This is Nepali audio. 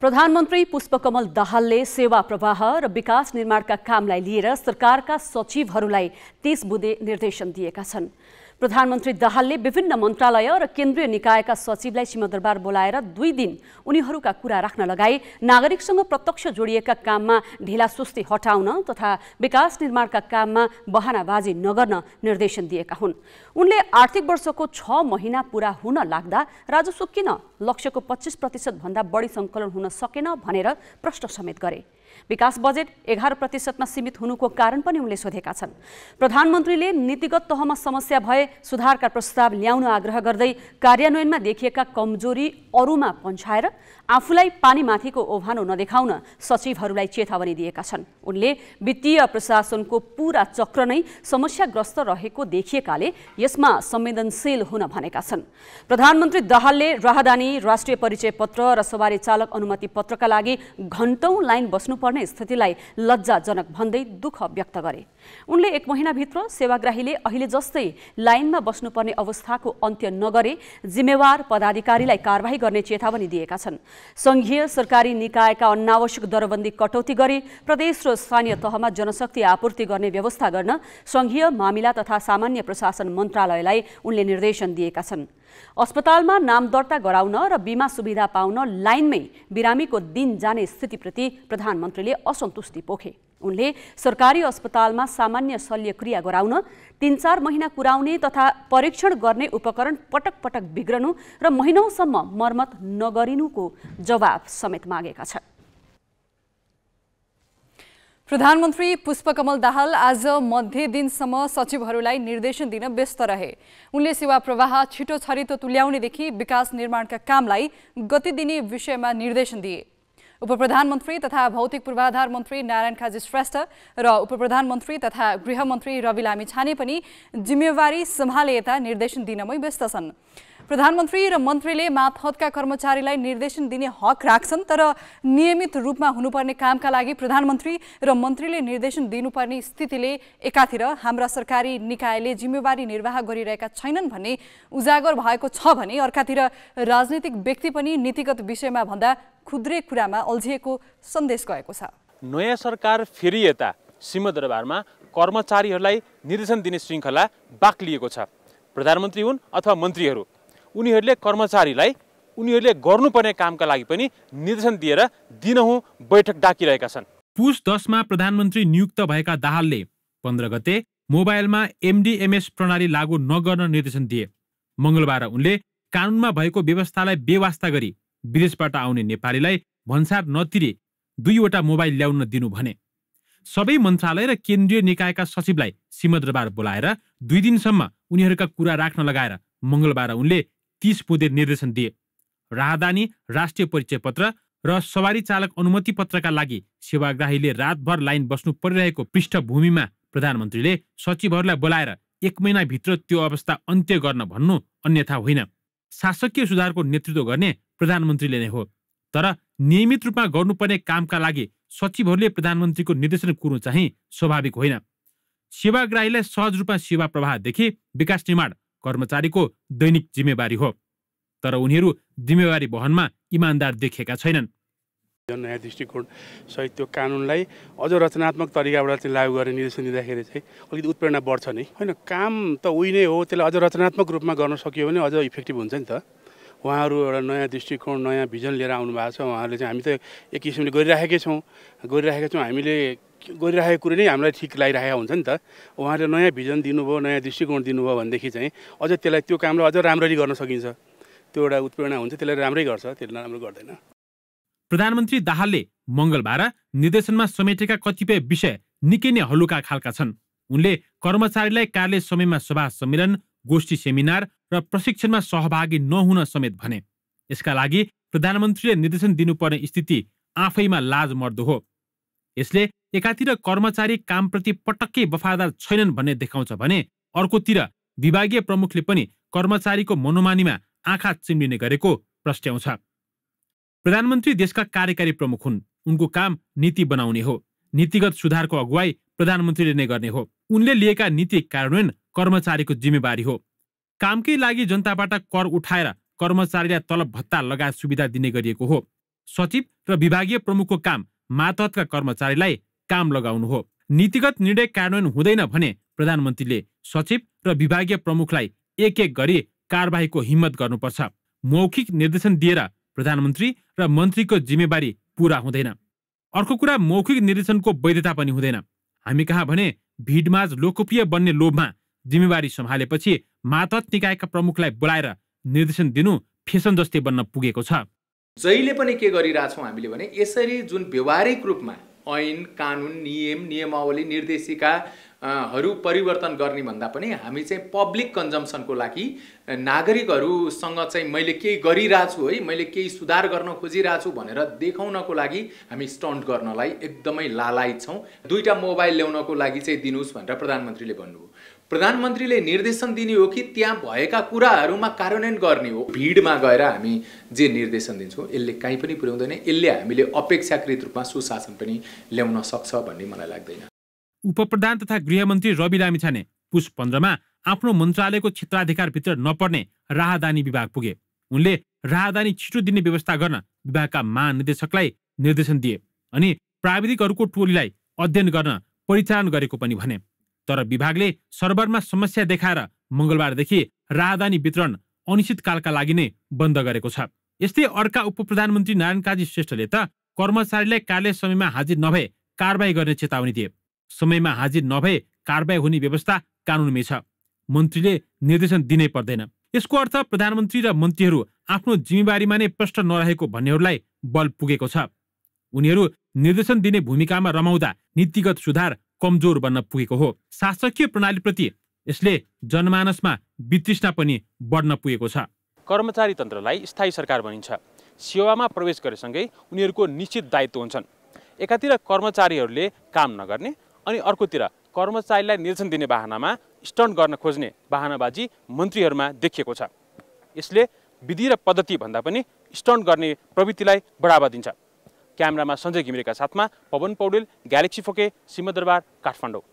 प्रधानमन्त्री पुष्पकमल दाहालले सेवा प्रवाह र विकास निर्माणका कामलाई लिएर सरकारका सचिवहरूलाई तीस बुधे निर्देशन दिएका छन् प्रधानमन्त्री दाहालले विभिन्न मन्त्रालय र केन्द्रीय निकायका सचिवलाई सीमादरबार बोलाएर दुई दिन उनीहरूका कुरा राख्न लगाई नागरिकसँग प्रत्यक्ष जोडिएका काममा ढिलासुस्ती हटाउन तथा विकास निर्माणका काममा बहानाबाजी नगर्न निर्देशन दिएका हुन् उनले आर्थिक वर्षको छ महिना पूरा हुन लाग्दा राजस्व किन लक्ष्यको पच्चिस प्रतिशतभन्दा बढी सङ्कलन हुन सकेन भनेर प्रश्न समेत गरे विकास बजेट एघार प्रतिशतमा सीमित हुनुको कारण पनि उनले सोधेका छन् प्रधानमन्त्रीले नीतिगत तहमा समस्या भए सुधारका प्रस्ताव ल्याउन आग्रह गर्दै कार्यान्वयनमा देखिएका कमजोरी अरूमा पन्छाएर आफूलाई पानीमाथिको ओभानो नदेखाउन सचिवहरूलाई चेतावनी दिएका छन् उनले वित्तीय प्रशासनको पूरा चक्र नै समस्याग्रस्त रहेको देखिएकाले यसमा संवेदनशील हुन भनेका छन् प्रधानमन्त्री दहालले राहदानी राष्ट्रिय परिचय पत्र र सवारी चालक अनुमति पत्रका लागि घन्टौँ लाइन बस्नु पर्ने स्थितिलाई लज्जाजनक भन्दै दुःख व्यक्त गरे उनले एक महिनाभित्र सेवाग्राहीले अहिले जस्तै लाइनमा बस्नुपर्ने अवस्थाको अन्त्य नगरे जिम्मेवार पदाधिकारीलाई कारवाही गर्ने चेतावनी दिएका छन् संघीय सरकारी निकायका अनावश्यक दरबन्दी कटौती गरी प्रदेश र स्थानीय तहमा जनशक्ति आपूर्ति गर्ने व्यवस्था गर्न सङ्घीय मामिला तथा सामान्य प्रशासन मन्त्रालयलाई उनले निर्देशन दिएका छन् अस्पतालमा नाम दर्ता गराउन र बिमा सुविधा पाउन लाइनमै बिरामीको दिन जाने स्थितिप्रति प्रधानमन्त्रीले असन्तुष्टि पोखे उनले सरकारी अस्पतालमा सामान्य शल्यक्रिया गराउन तिन चार महिना कुराउने तथा परीक्षण गर्ने उपकरण पटक पटक बिग्रनु र महिनौसम्म मर्मत नगरिनुको जवाब समेत मागेका छन् प्रधानमन्त्री पुष्पकमल दाहाल आज मध्य दिनसम्म सचिवहरूलाई निर्देशन दिन व्यस्त रहे उनले सेवा प्रवाह छिटो छरितो तुल्याउनेदेखि विकास निर्माणका कामलाई गति दिने विषयमा निर्देशन दिए उप प्रधानमन्त्री तथा भौतिक पूर्वाधार मन्त्री नारायण खाजी श्रेष्ठ र उपप्रधानमन्त्री तथा गृहमन्त्री रवि लामी छाने पनि जिम्मेवारी सम्हाले यता निर्देशन दिनमै व्यस्त छन् प्रधानमन्त्री र मन्त्रीले मातहतका कर्मचारीलाई निर्देशन दिने हक राख्छन् तर नियमित रूपमा हुनुपर्ने कामका लागि प्रधानमन्त्री र मन्त्रीले निर्देशन दिनुपर्ने स्थितिले एकातिर हाम्रा सरकारी निकायले जिम्मेवारी निर्वाह गरिरहेका छैनन् भन्ने उजागर भएको छ भने अर्कातिर राजनीतिक व्यक्ति पनि नीतिगत विषयमा भन्दा खुद्रे कुरामा अल्झिएको सन्देश गएको छ नयाँ सरकार फेरि यता सिंहदरबारमा कर्मचारीहरूलाई निर्देशन दिने श्रृङ्खला बाक्लिएको छ प्रधानमन्त्री हुन् अथवा मन्त्रीहरू उनीहरूले कर्मचारीलाई उनीहरूले गर्नुपर्ने कामका लागि पनि निर्देशन दिएर दिनहुँ बैठक डाकिरहेका छन् पुष दसमा प्रधानमन्त्री नियुक्त भएका दाहालले पन्ध्र गते मोबाइलमा एमडिएमएस प्रणाली लागू नगर्न निर्देशन दिए मङ्गलबार उनले कानुनमा भएको व्यवस्थालाई बेवास्ता गरी विदेशबाट आउने नेपालीलाई भन्सार नतिरे दुईवटा मोबाइल ल्याउन दिनु भने सबै मन्त्रालय र केन्द्रीय निकायका सचिवलाई सीमद्रबार बोलाएर दुई दिनसम्म उनीहरूका कुरा राख्न लगाएर मङ्गलबार उनले तीस पुदे निर्देशन दिए राहदानी राष्ट्रिय परिचय पत्र र सवारी चालक अनुमति पत्रका लागि सेवाग्राहीले रातभर लाइन बस्नु परिरहेको पृष्ठभूमिमा प्रधानमन्त्रीले सचिवहरूलाई बोलाएर एक महिनाभित्र त्यो अवस्था अन्त्य गर्न भन्नु अन्यथा होइन शासकीय सुधारको नेतृत्व गर्ने प्रधानमन्त्रीले नै हो तर नियमित रूपमा गर्नुपर्ने कामका लागि सचिवहरूले प्रधानमन्त्रीको निर्देशन कुरो चाहिँ स्वाभाविक होइन सेवाग्राहीलाई सहज रूपमा सेवा प्रवाहदेखि विकास निर्माण कर्मचारीको दैनिक जिम्मेवारी हो तर उनीहरू जिम्मेवारी बहनमा इमान्दार देखेका छैनन् नयाँ दृष्टिकोण सहित त्यो कानुनलाई अझ रचनात्मक तरिकाबाट चाहिँ लागू गर्ने निर्देशन दिँदाखेरि चाहिँ अलिकति उत्प्रेरणा बढ्छ नि होइन काम त उही नै हो त्यसलाई अझ रचनात्मक रूपमा गर्न सकियो भने अझ इफेक्टिभ हुन्छ नि त उहाँहरू एउटा नयाँ दृष्टिकोण नयाँ भिजन लिएर आउनु भएको छ उहाँहरूले चाहिँ हामी त एक किसिमले गरिराखेकै छौँ गरिराखेका छौँ हामीले गरिरहेको कुरो नै हामीलाई ठिक लागिरहेको हुन्छ नि त उहाँले नयाँ भिजन दिनुभयो नयाँ दृष्टिकोण दिनुभयो भनेदेखि चाहिँ अझ त्यसलाई त्यो कामलाई अझ राम्ररी गर्न सकिन्छ त्यो एउटा उत्प्रेरणा हुन्छ त्यसलाई राम्रै गर्छ त्यसले राम्रो गर्दैन प्रधानमन्त्री दाहालले मङ्गलबार निर्देशनमा समेटेका कतिपय विषय निकै नै हलुका खालका छन् उनले कर्मचारीलाई कार्य समयमा सभा सम्मेलन गोष्ठी सेमिनार र प्रशिक्षणमा सहभागी नहुन समेत भने यसका लागि प्रधानमन्त्रीले निर्देशन दिनुपर्ने स्थिति आफैमा लाज मर्दो हो यसले एकातिर कर्मचारी कामप्रति पटक्कै वफादार छैनन् भन्ने देखाउँछ भने अर्कोतिर विभागीय प्रमुखले पनि कर्मचारीको मनोमानीमा आँखा चिम्लिने गरेको प्रस्ट्याउँछ प्रधानमन्त्री देशका कार्यकारी प्रमुख हुन् उनको काम नीति बनाउने हो नीतिगत सुधारको अगुवाई प्रधानमन्त्रीले नै गर्ने हो उनले लिएका नीति कार्यान्वयन कर्मचारीको जिम्मेवारी हो कामकै लागि जनताबाट कर उठाएर कर्मचारीलाई तलब भत्ता लगायत सुविधा दिने गरिएको हो सचिव र विभागीय प्रमुखको काम मातहतका कर्मचारीलाई काम लगाउनु हो नीतिगत निर्णय कार्यान्वयन हुँदैन भने प्रधानमन्त्रीले सचिव र विभागीय प्रमुखलाई एक एक गरी कारवाहीको हिम्मत गर्नुपर्छ मौखिक निर्देशन दिएर प्रधानमन्त्री र मन्त्रीको जिम्मेवारी पुरा हुँदैन अर्को कुरा मौखिक निर्देशनको वैधता पनि हुँदैन हामी कहाँ भने भिडमाझ लोकप्रिय बन्ने लोभमा जिम्मेवारी सम्हालेपछि मातहत निकायका प्रमुखलाई बोलाएर निर्देशन दिनु फेसन जस्तै बन्न पुगेको छ जहिले पनि के गरिरहेछौँ हामीले भने यसरी जुन व्यवहारिक रूपमा ऐन कानुन नियम नियमावली निर्देशिका हरू परिवर्तन गर्ने भन्दा पनि हामी चाहिँ पब्लिक कन्जम्सनको लागि नागरिकहरूसँग चाहिँ मैले केही गरिरहेछु है मैले केही सुधार गर्न खोजिरहेछु भनेर देखाउनको लागि हामी स्टन्ट गर्नलाई एकदमै लालायत छौँ दुईवटा मोबाइल ल्याउनको लागि चाहिँ दिनुहोस् भनेर प्रधानमन्त्रीले भन्नुभयो प्रधानमन्त्रीले निर्देशन दिने हो कि त्यहाँ भएका कुराहरूमा कार्यान्वयन गर्ने हो भिडमा गएर हामी जे निर्देशन दिन्छौँ यसले काहीँ पनि पुर्याउँदैन यसले हामीले अपेक्षाकृत रूपमा सुशासन पनि ल्याउन सक्छ भन्ने मलाई लाग्दैन उपप्रधान तथा गृहमन्त्री रवि लामिछाने पुस पुष पन्ध्रमा आफ्नो मन्त्रालयको क्षेत्राधिकारभित्र नपर्ने राहदानी विभाग पुगे उनले राहदानी छिटो दिने व्यवस्था गर्न विभागका महानिर्देशकलाई निर्देशन दिए अनि प्राविधिकहरूको टोलीलाई अध्ययन गर्न परिचालन गरेको पनि भने तर विभागले सर्भरमा समस्या देखाएर मङ्गलबारदेखि राहदानी वितरण अनिश्चितकालका लागि नै बन्द गरेको छ यस्तै अर्का उप प्रधानमन्त्री नारायण काजी श्रेष्ठले त कर्मचारीलाई कार्य समयमा हाजिर नभए कारवाही गर्ने चेतावनी दिए समयमा हाजिर नभए कारवाही हुने व्यवस्था कानुनमै छ मन्त्रीले निर्देशन दिनै पर्दैन यसको अर्थ प्रधानमन्त्री र मन्त्रीहरू आफ्नो जिम्मेवारीमा नै प्रष्ट नरहेको भन्नेहरूलाई बल पुगेको छ उनीहरू निर्देशन दिने भूमिकामा रमाउँदा नीतिगत सुधार कमजोर बन्न पुगेको हो शासकीय प्रणालीप्रति यसले जनमानसमा वितृष्णा पनि बढ्न पुगेको छ कर्मचारी तन्त्रलाई स्थायी सरकार भनिन्छ सेवामा प्रवेश गरेसँगै उनीहरूको निश्चित दायित्व हुन्छन् एकातिर कर्मचारीहरूले काम नगर्ने अनि अर्कोतिर कर्मचारीलाई निर्देशन दिने बाहनामा स्टन्ट गर्न खोज्ने बाहनाबाजी मन्त्रीहरूमा देखिएको छ यसले विधि र पद्धति भन्दा पनि स्टन्ट गर्ने प्रवृत्तिलाई बढावा दिन्छ क्यामेरामा सञ्जय घिमिरेका साथमा पवन पौडेल ग्यालेक्सी फोके सिंहदरबार काठमाडौँ